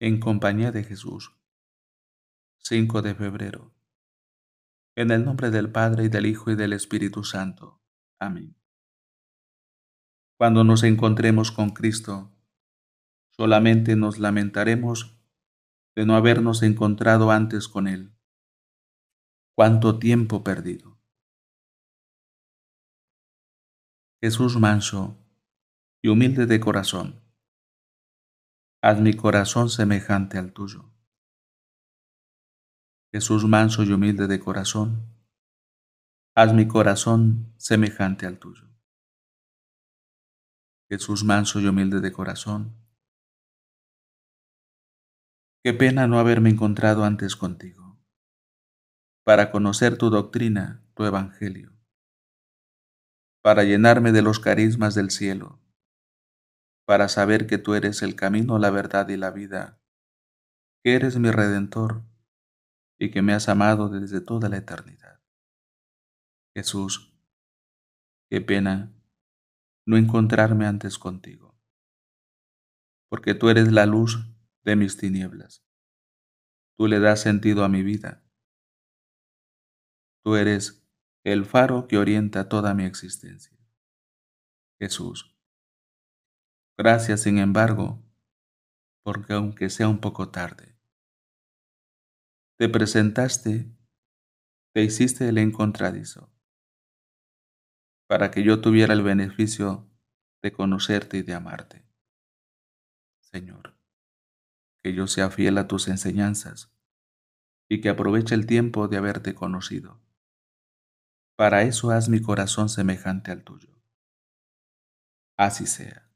en compañía de Jesús. 5 de febrero. En el nombre del Padre y del Hijo y del Espíritu Santo. Amén. Cuando nos encontremos con Cristo, solamente nos lamentaremos de no habernos encontrado antes con Él. Cuánto tiempo perdido. Jesús manso y humilde de corazón haz mi corazón semejante al tuyo. Jesús manso y humilde de corazón, haz mi corazón semejante al tuyo. Jesús manso y humilde de corazón, qué pena no haberme encontrado antes contigo, para conocer tu doctrina, tu evangelio, para llenarme de los carismas del cielo para saber que tú eres el camino, la verdad y la vida, que eres mi redentor y que me has amado desde toda la eternidad. Jesús, qué pena no encontrarme antes contigo, porque tú eres la luz de mis tinieblas, tú le das sentido a mi vida, tú eres el faro que orienta toda mi existencia. Jesús, Gracias, sin embargo, porque aunque sea un poco tarde, te presentaste, te hiciste el encontradizo, para que yo tuviera el beneficio de conocerte y de amarte. Señor, que yo sea fiel a tus enseñanzas y que aproveche el tiempo de haberte conocido. Para eso haz mi corazón semejante al tuyo. Así sea.